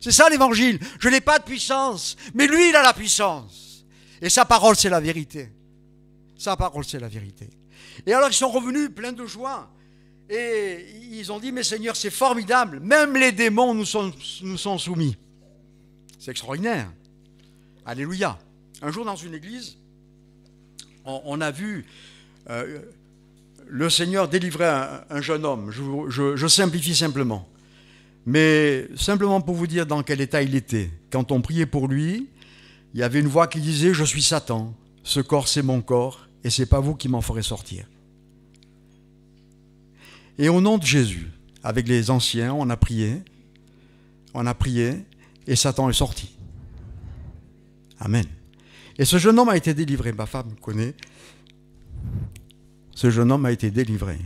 C'est ça l'évangile. Je n'ai pas de puissance, mais lui, il a la puissance. Et sa parole, c'est la vérité. Sa parole, c'est la vérité. Et alors, ils sont revenus pleins de joie. Et ils ont dit, mais Seigneur, c'est formidable, même les démons nous sont, nous sont soumis. C'est extraordinaire. Alléluia. Un jour dans une église, on, a vu euh, le Seigneur délivrer un, jeune homme. Je, simplifie simplement. Mais simplement pour vous dire dans quel état il était. Quand on priait pour lui, il y avait une voix qui disait, je suis Satan, ce corps c'est mon corps, et c'est pas vous qui m'en ferez sortir. Et au nom de Jésus, avec les anciens, on a prié, on a prié, et Satan est sorti. Amen. Et ce jeune homme a été délivré, ma femme connaît. Ce jeune homme a été délivré.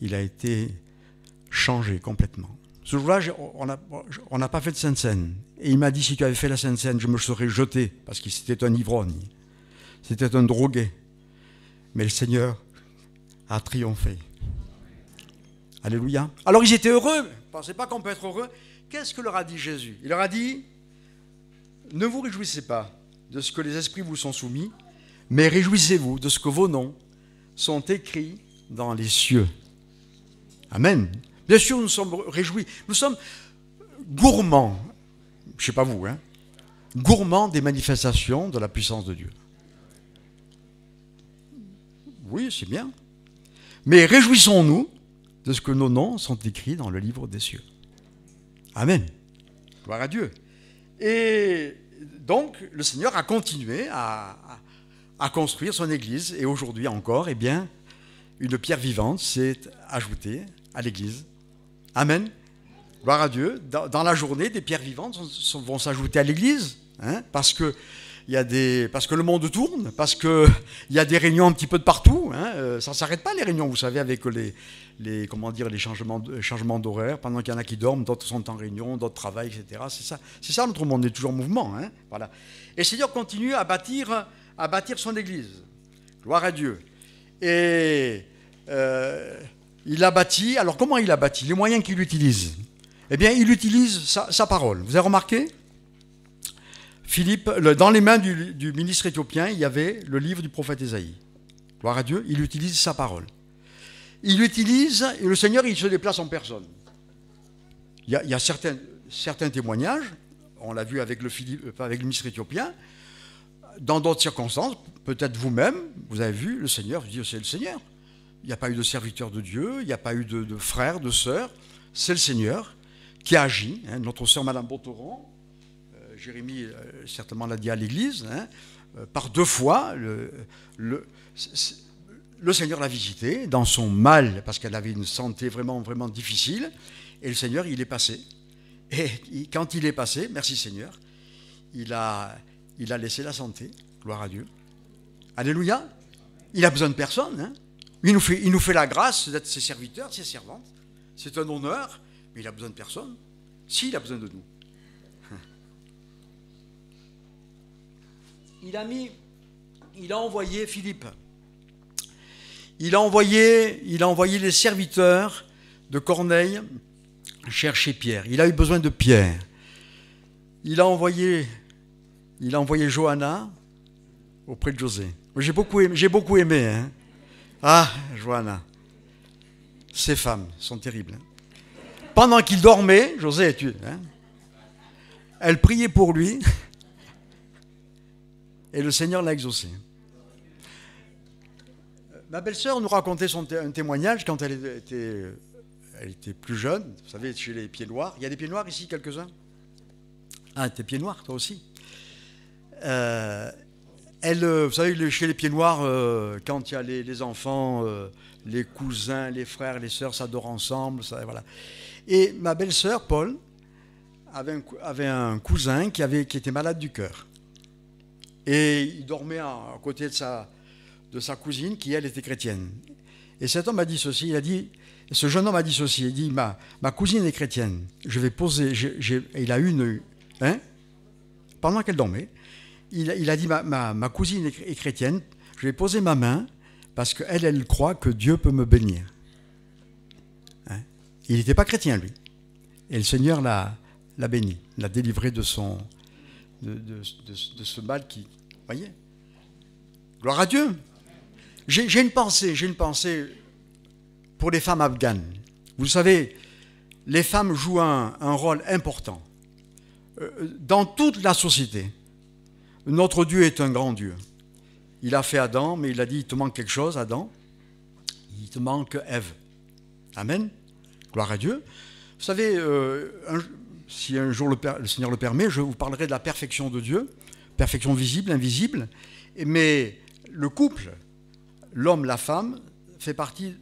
Il a été changé complètement. Ce jour-là, on n'a pas fait de Sainte-Seine. Et il m'a dit, si tu avais fait la Sainte-Seine, je me serais jeté, parce que c'était un ivrogne. C'était un drogué. Mais le Seigneur a triomphé. Alléluia. Alors ils étaient heureux. Ne pensez pas qu'on peut être heureux. Qu'est-ce que leur a dit Jésus Il leur a dit Ne vous réjouissez pas de ce que les esprits vous sont soumis, mais réjouissez-vous de ce que vos noms sont écrits dans les cieux. Amen. Bien sûr, nous sommes réjouis. Nous sommes gourmands, je ne sais pas vous, hein, gourmands des manifestations de la puissance de Dieu. Oui, c'est bien. Mais réjouissons-nous de ce que nos noms sont écrits dans le livre des cieux. Amen. Gloire à Dieu. Et donc, le Seigneur a continué à, construire son Église. Et aujourd'hui encore, eh bien, une pierre vivante s'est ajoutée à l'Église. Amen. Gloire à Dieu. Dans, la journée, des pierres vivantes vont s'ajouter à l'Église. Hein, parce que il y a des, parce que le monde tourne, parce qu'il y a des réunions un petit peu de partout. Hein, euh, ça ne s'arrête pas les réunions, vous savez, avec les, les, comment dire, les changements, changements d'horaire. Pendant qu'il y en a qui dorment, d'autres sont en réunion, d'autres travaillent, etc. C'est ça, c'est ça notre monde, est toujours en mouvement. Hein, voilà. Et Seigneur continue à bâtir, à bâtir son Église. Gloire à Dieu. Et euh, il a bâti. Alors comment il a bâti Les moyens qu'il utilise. Eh bien, il utilise sa parole. Vous avez remarqué Philippe, dans les mains du, ministre éthiopien, il y avait le livre du prophète Ésaïe. Gloire à Dieu, il utilise sa parole. Il utilise, et le Seigneur, il se déplace en personne. Il y a, certains, témoignages, on l'a vu euh, avec le, ministre éthiopien, dans d'autres circonstances, peut-être vous-même, vous avez vu, le Seigneur, Dieu c'est le Seigneur. Il n'y a pas eu de serviteur de Dieu, il n'y a pas eu de, frère, de sœur, c'est le Seigneur qui agit. Hein. notre sœur Madame Botoran, Jérémie euh, certainement l'a dit à l'Église, hein, euh, par deux fois, le, Seigneur l'a visité dans son mal, parce qu'elle avait une santé vraiment, vraiment difficile, et le Seigneur, il est passé. Et quand il est passé, merci Seigneur, il a, il a laissé la santé, gloire à Dieu. Alléluia. Il a besoin de personne. Hein. Il, nous fait, il nous fait la grâce d'être ses serviteurs, ses servantes. C'est un honneur, mais il a besoin de personne. S'il a besoin de nous. il a il a envoyé Philippe. Il a envoyé, les serviteurs de Corneille chercher Pierre. Il a eu besoin de Pierre. Il a envoyé, il a envoyé Johanna auprès de José. J'ai beaucoup aimé. J'ai beaucoup aimé hein. Ah, Johanna. Ces femmes sont terribles. Hein. Pendant qu'il dormait, José, tu, hein, elle priait pour lui. Et le Seigneur l'a exaucé. Ma belle-sœur nous racontait son un témoignage quand elle était, elle était plus jeune. Vous savez, chez les pieds noirs. Il y a des pieds noirs ici, quelques-uns Ah, t'es pieds noirs, toi aussi. Euh, elle, euh, vous savez, chez les pieds noirs, euh, quand il y a les, enfants, les cousins, les frères, les sœurs s'adorent ensemble. voilà. Et ma belle-sœur, Paul, avait un, avait un cousin qui, avait, qui était malade du cœur. Et il dormait à, côté de sa, de sa cousine, qui elle était chrétienne. Et cet homme a dit ceci, il a dit, ce jeune homme a dit ceci, il dit, ma, ma cousine est chrétienne, je vais poser, il a une, hein, pendant qu'elle dormait, il, a dit, ma, cousine est chrétienne, je vais poser ma main, parce qu'elle, elle croit que Dieu peut me bénir. Hein. Il n'était pas chrétien, lui. Et le Seigneur l'a béni, l'a délivré de son, de, ce mal qui. voyez Gloire à Dieu J'ai une pensée, j'ai une pensée pour les femmes afghanes. Vous savez, les femmes jouent un, rôle important euh, dans toute la société. Notre Dieu est un grand Dieu. Il a fait Adam, mais il a dit, il te manque quelque chose, Adam. Il te manque Ève. Amen. Gloire à Dieu. Vous savez, euh, un, si un jour le, Seigneur le permet, je vous parlerai de la perfection de Dieu, perfection visible, invisible. Mais le couple, l'homme, la femme, fait partie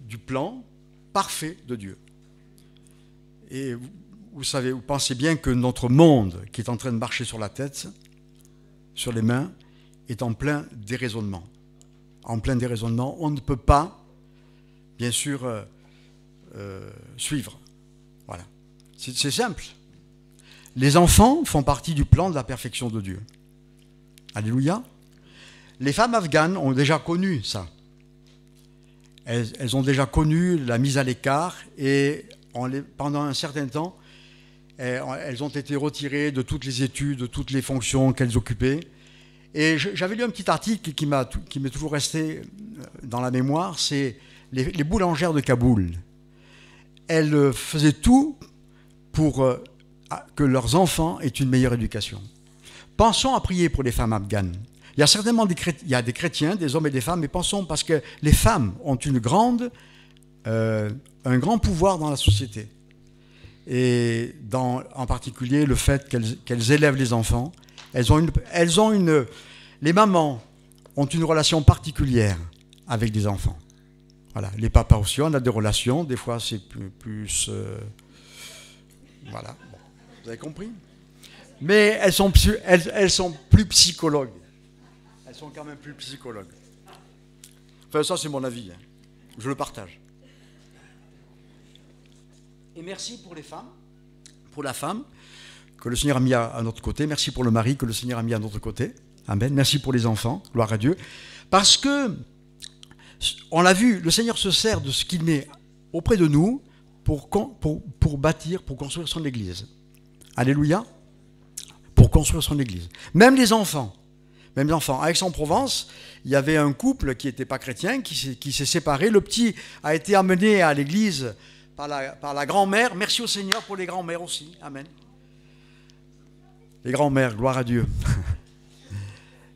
du plan parfait de Dieu. Et vous, savez, vous pensez bien que notre monde qui est en train de marcher sur la tête, sur les mains, est en plein déraisonnement. En plein déraisonnement, on ne peut pas, bien sûr, euh, euh, suivre. C'est simple. Les enfants font partie du plan de la perfection de Dieu. Alléluia. Les femmes afghanes ont déjà connu ça. Elles, ont déjà connu la mise à l'écart et pendant un certain temps, elles ont été retirées de toutes les études, de toutes les fonctions qu'elles occupaient. Et j'avais lu un petit article qui m'est toujours resté euh, dans la mémoire, c'est les boulangères de Kaboul. Elles euh, faisaient tout pour euh, que leurs enfants aient une meilleure éducation. Pensons à prier pour les femmes afghanes. Il y a certainement des, il y a des chrétiens, des hommes et des femmes, mais pensons parce que les femmes ont une grande, euh, un grand pouvoir dans la société. Et dans, en particulier le fait qu'elles élèvent les enfants. Elles ont une, elles ont une, les mamans ont une relation particulière avec des enfants. Voilà, les papas aussi, on a des relations, des fois c'est plus, euh, voilà. Vous avez compris Mais elles sont, sont plus psychologues. Elles sont quand même plus psychologues. Enfin, ça, c'est mon avis. Hein. Je le partage. Et merci pour les femmes, pour la femme que le Seigneur a mis à, notre côté. Merci pour le mari que le Seigneur a mis à notre côté. Amen. Merci pour les enfants. Gloire à Dieu. Parce que, on l'a vu, le Seigneur se sert de ce qu'il met auprès de nous pour, pour, pour bâtir, pour construire son église. Alléluia. Pour construire son église. Même les enfants. Même les enfants. en provence il y avait un couple qui n'était pas chrétien, qui s'est séparé. Le petit a été amené à l'église par la, par la grand-mère. Merci au Seigneur pour les grands-mères aussi. Amen. Les grands-mères, gloire à Dieu.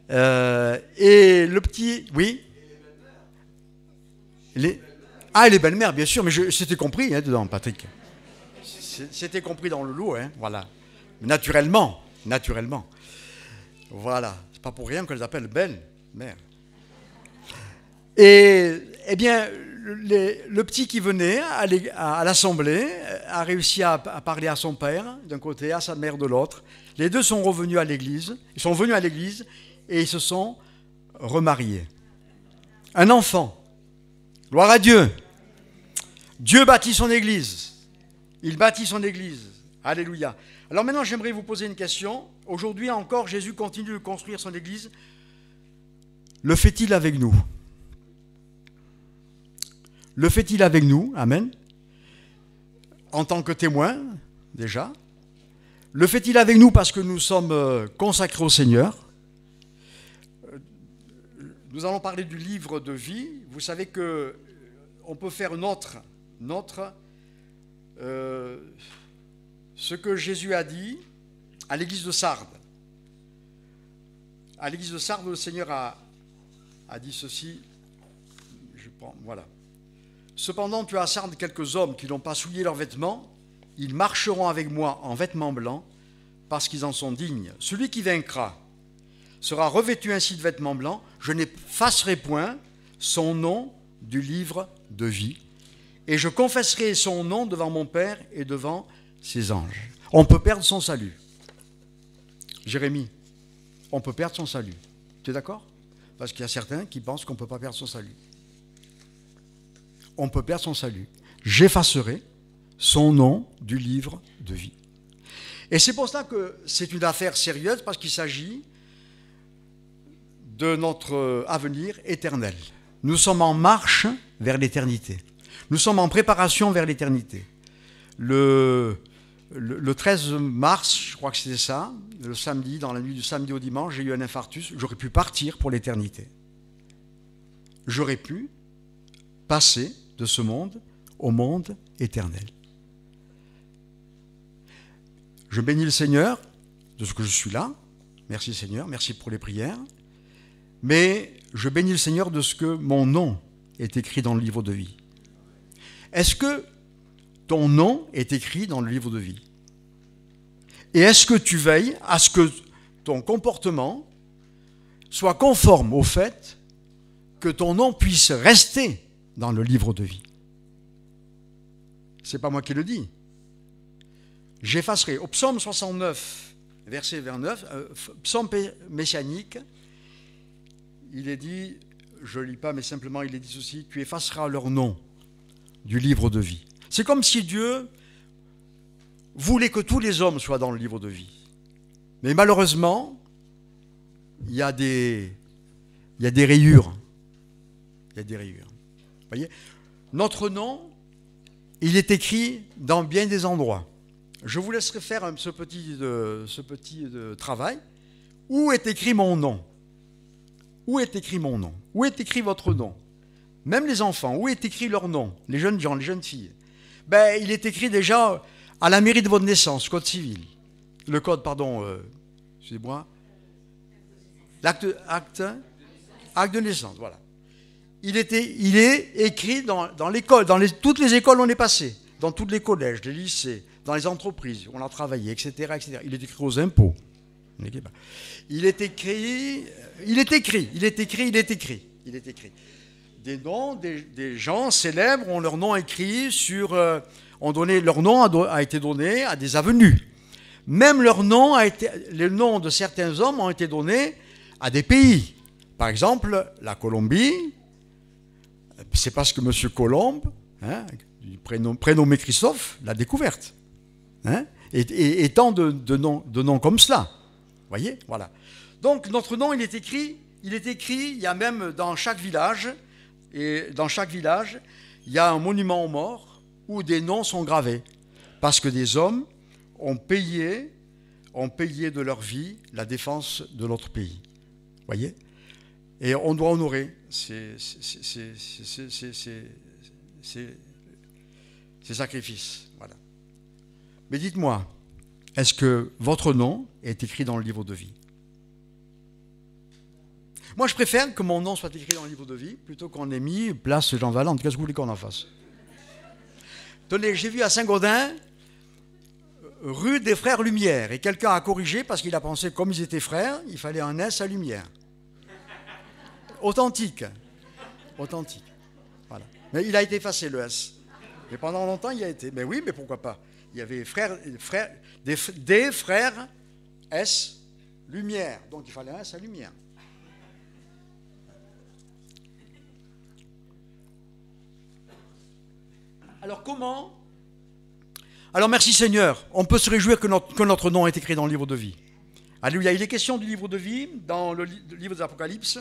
Euh, et le petit, oui. Les, ah, les belles-mères, bien sûr, mais c'était compris hein, dedans, Patrick. C'était compris dans le loup, hein, voilà. Naturellement, naturellement. Voilà, c'est pas pour rien qu'elles appellent belle-mère. Et, eh bien, le petit qui venait à l'Assemblée euh, a réussi à, parler à son père d'un côté, à sa mère de l'autre. Les deux sont revenus à l'église, ils sont venus à l'église et ils se sont remariés. Un enfant. Gloire à Dieu. Dieu bâtit son Église. Il bâtit son Église. Alléluia. Alors maintenant, j'aimerais vous poser une question. Aujourd'hui encore, Jésus continue de construire son Église. Le fait-il avec nous Le fait-il avec nous Amen. En tant que témoin, déjà. Le fait-il avec nous parce que nous sommes euh, consacrés au Seigneur euh, Nous allons parler du livre de vie. Vous savez que on peut faire notre. autre notre, euh, ce que Jésus a dit à l'église de Sardes. À l'église de Sardes, le Seigneur a, dit ceci. Je voilà. Cependant, tu as à Sardes quelques hommes qui n'ont pas souillé leurs vêtements. Ils marcheront avec moi en vêtements blancs parce qu'ils en sont dignes. Celui qui vaincra sera revêtu ainsi de vêtements blancs. Je n'effacerai point son nom du livre de vie et je confesserai son nom devant mon Père et devant ses anges. On peut perdre son salut. Jérémie, on peut perdre son salut. Tu es d'accord Parce qu'il y a certains qui pensent qu'on ne peut pas perdre son salut. On peut perdre son salut. J'effacerai son nom du livre de vie. Et c'est pour cela que c'est une affaire sérieuse, parce qu'il s'agit de notre avenir éternel. Nous sommes en marche vers l'éternité. Nous sommes en préparation vers l'éternité. Le, le, 13 mars, je crois que c'était ça, le samedi, dans la nuit du samedi au dimanche, j'ai eu un infarctus. J'aurais pu partir pour l'éternité. J'aurais pu passer de ce monde au monde éternel. Je bénis le Seigneur de ce que je suis là. Merci Seigneur, merci pour les prières. Mais je bénis le Seigneur de ce que mon nom est écrit dans le livre de vie. Est-ce que ton nom est écrit dans le livre de vie Et est-ce que tu veilles à ce que ton comportement soit conforme au fait que ton nom puisse rester dans le livre de vie C'est pas moi qui le dis. J'effacerai. Au psaume 69, verset 29, euh, psaume messianique, il est dit, je ne lis pas, mais simplement il est dit ceci, tu effaceras leur nom du livre de vie. C'est comme si Dieu voulait que tous les hommes soient dans le livre de vie. Mais malheureusement, il y a des, il des rayures. Il y a des rayures. voyez Notre nom, il est écrit dans bien des endroits. Je vous laisserai faire ce petit, euh, ce petit euh, travail. Où est écrit mon nom Où est écrit mon nom Où est écrit votre nom même les enfants, où est écrit leur nom Les jeunes gens, les jeunes filles. Ben, il est écrit déjà à la mairie de votre naissance, code civil. Le code, pardon, euh, excusez-moi. L'acte, acte, acte de naissance, voilà. Il, était, il est écrit dans, l'école, dans les, toutes les écoles où on est passé, dans tous les collèges, les lycées, dans les entreprises, où on a travaillé, etc., Il est écrit aux impôts. Il il est écrit, il est écrit, il est écrit, il est écrit. Il est écrit des noms, des, gens célèbres ont leur nom écrit sur, euh, ont leur nom a, été donné à des avenues. Même leur nom a été, les noms de certains hommes ont été donnés à des pays. Par exemple, la Colombie, c'est parce que M. Colombe, hein, prénom, prénommé Christophe, l'a découverte. Hein, et, tant de, noms comme cela. Vous voyez Voilà. Donc notre nom, il est écrit, il est écrit, il y a même dans chaque village, et dans chaque village, il y a un monument aux morts où des noms sont gravés. Parce que des hommes ont payé, ont payé de leur vie la défense de notre pays. voyez Et on doit honorer ces, sacrifices. Voilà. Mais dites-moi, est-ce que votre nom est écrit dans le livre de vie moi, je préfère que mon nom soit écrit dans le livre de vie plutôt qu'on ait mis place Jean Valente. Qu'est-ce que vous voulez qu'on en fasse Tenez, j'ai vu à Saint-Gaudin, euh, rue des Frères Lumière, et quelqu'un a corrigé parce qu'il a pensé comme ils étaient frères, il fallait un S à Lumière. Authentique. Authentique. Voilà. Mais il a été effacé, le S. Mais pendant longtemps, il y a été. Mais oui, mais pourquoi pas Il y avait frères, des, des frères S, Lumière. Donc il fallait un S à Lumière. Alors comment Alors merci Seigneur, on peut se réjouir que notre, que notre nom est écrit dans le livre de vie. Alléluia, il est question du livre de vie, dans le, livre des l'Apocalypse.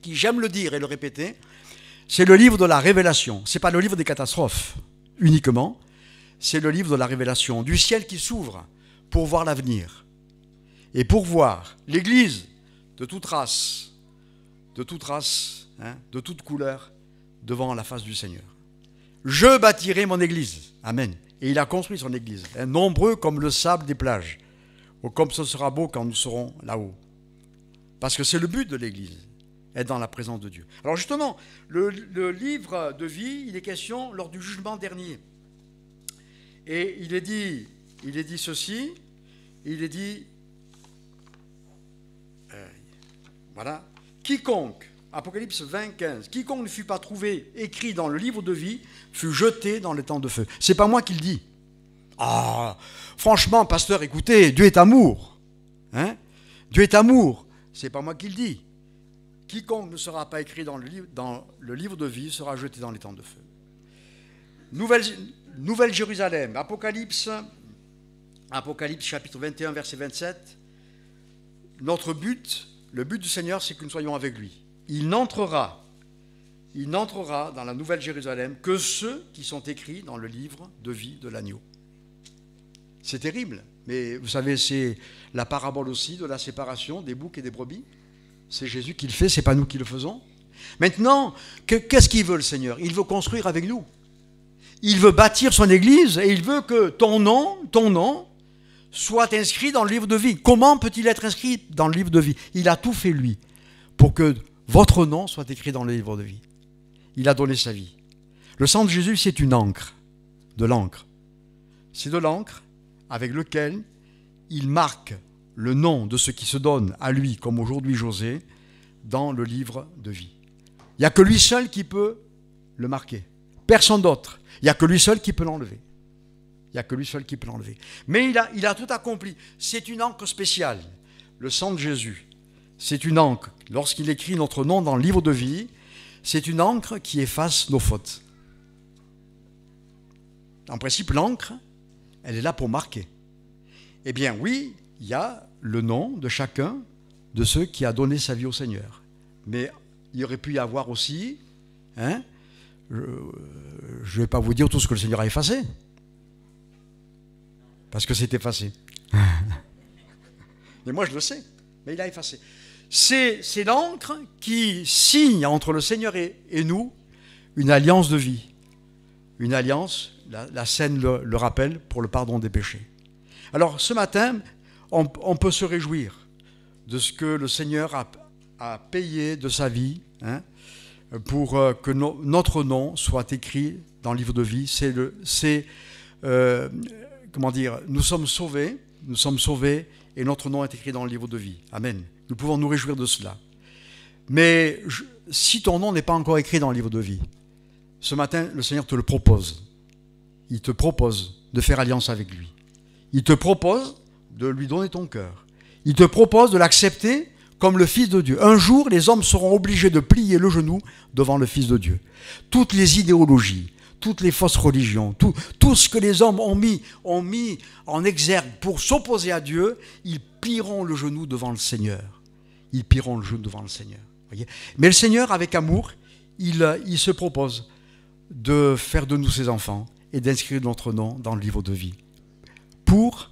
qui j'aime le dire et le répéter, c'est le livre de la révélation. Ce n'est pas le livre des catastrophes uniquement, c'est le livre de la révélation, du ciel qui s'ouvre pour voir l'avenir et pour voir l'Église de toute race, de toute race, hein, de toute couleur, devant la face du Seigneur. Je bâtirai mon église. Amen. Et il a construit son église, hein, nombreux comme le sable des plages, ou comme ce sera beau quand nous serons là-haut. Parce que c'est le but de l'église, être dans la présence de Dieu. Alors justement, le, livre de vie, il est question lors du jugement dernier. Et il est dit, il est dit ceci, il est dit, euh, voilà, quiconque Apocalypse 20, 15. Quiconque ne fut pas trouvé écrit dans le livre de vie fut jeté dans les temps de feu. C'est pas moi qui le dis. Ah, franchement, pasteur, écoutez, Dieu est amour. Hein Dieu est amour. C'est pas moi qui le dis. Quiconque ne sera pas écrit dans le, livre, de vie sera jeté dans les temps de feu. Nouvelle, Nouvelle Jérusalem, Apocalypse, Apocalypse chapitre 21, verset 27. Notre but, le but du Seigneur, c'est que nous soyons avec lui il n'entrera, il dans la Nouvelle Jérusalem que ceux qui sont écrits dans le livre de vie de l'agneau. C'est terrible, mais vous savez, c'est la parabole aussi de la séparation des boucs et des brebis. C'est Jésus qui le fait, c'est pas nous qui le faisons. Maintenant, qu'est-ce qu'il veut le Seigneur Il veut construire avec nous. Il veut bâtir son église et il veut que ton nom, ton nom, soit inscrit dans le livre de vie. Comment peut-il être inscrit dans le livre de vie Il a tout fait lui pour que votre nom soit écrit dans le livre de vie. Il a donné sa vie. Le sang de Jésus, c'est une encre, de l'encre. C'est de l'encre avec lequel il marque le nom de ce qui se donne à lui, comme aujourd'hui José, dans le livre de vie. Il n'y a que lui seul qui peut le marquer. Personne d'autre. Il n'y a que lui seul qui peut l'enlever. Il n'y a que lui seul qui peut l'enlever. Mais il a, il a tout accompli. C'est une encre spéciale. Le sang de Jésus, c'est une encre lorsqu'il écrit notre nom dans le livre de vie, c'est une encre qui efface nos fautes. En principe, l'encre, elle est là pour marquer. Eh bien oui, il y a le nom de chacun de ceux qui a donné sa vie au Seigneur. Mais il aurait pu y avoir aussi, hein, je ne vais pas vous dire tout ce que le Seigneur a effacé, parce que c'est effacé. Mais moi je le sais, mais il a effacé c'est l'encre qui signe entre le Seigneur et, nous une alliance de vie. Une alliance, la, scène le, rappelle, pour le pardon des péchés. Alors ce matin, on, peut se réjouir de ce que le Seigneur a, payé de sa vie hein, pour euh, que notre nom soit écrit dans le livre de vie. C'est euh, comment dire, nous sommes sauvés, nous sommes sauvés et notre nom est écrit dans le livre de vie. Amen. Nous pouvons nous réjouir de cela. Mais si ton nom n'est pas encore écrit dans le livre de vie, ce matin, le Seigneur te le propose. Il te propose de faire alliance avec lui. Il te propose de lui donner ton cœur. Il te propose de l'accepter comme le Fils de Dieu. Un jour, les hommes seront obligés de plier le genou devant le Fils de Dieu. Toutes les idéologies, toutes les fausses religions, tout, tout ce que les hommes ont mis, ont mis en exergue pour s'opposer à Dieu, ils plieront le genou devant le Seigneur ils plieront le genou devant le Seigneur. Mais le Seigneur, avec amour, il, euh, il se propose de faire de nous ses enfants et d'inscrire notre nom dans le livre de vie pour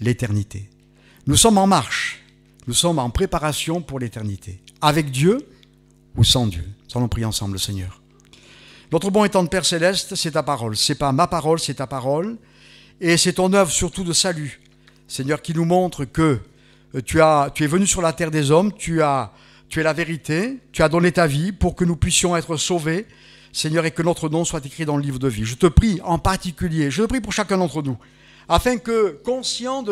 l'éternité. Nous sommes en marche, nous sommes en préparation pour l'éternité, avec Dieu ou sans Dieu. Nous allons prier ensemble, Seigneur. Notre bon étant de Père céleste, c'est ta parole. C'est pas ma parole, c'est ta parole, et c'est ton œuvre surtout de salut, Seigneur, qui nous montre que euh, tu, es venu sur la terre des hommes, tu, es la vérité, tu as donné ta vie pour que nous puissions être sauvés, Seigneur, et que notre nom soit écrit dans le livre de vie. Je te prie en particulier, je te prie pour chacun d'entre nous, afin que, conscient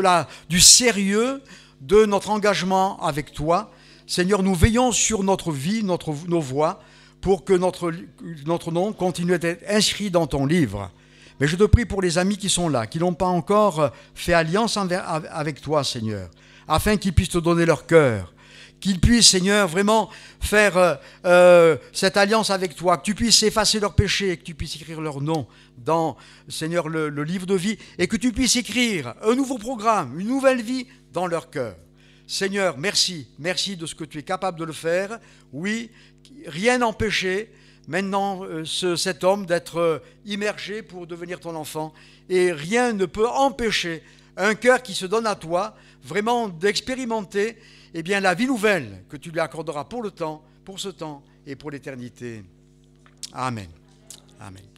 du sérieux de notre engagement avec toi, Seigneur, nous veillons sur notre vie, notre, nos voies, pour que notre, notre nom continue d'être inscrit dans ton livre. Mais je te prie pour les amis qui sont là, qui n'ont pas encore euh, fait alliance avec toi, Seigneur afin qu'ils puissent te donner leur cœur. Qu'ils puissent, Seigneur, vraiment faire euh, euh, cette alliance avec toi, que tu puisses effacer leurs péchés, que tu puisses écrire leur nom dans, Seigneur, le, livre de vie, et que tu puisses écrire un nouveau programme, une nouvelle vie dans leur cœur. Seigneur, merci, merci de ce que tu es capable de le faire. Oui, rien n'empêchait maintenant euh, cet homme d'être immergé pour devenir ton enfant. Et rien ne peut empêcher un cœur qui se donne à toi vraiment d'expérimenter eh bien, la vie nouvelle que tu lui accorderas pour le temps, pour ce temps et pour l'éternité. Amen. Amen.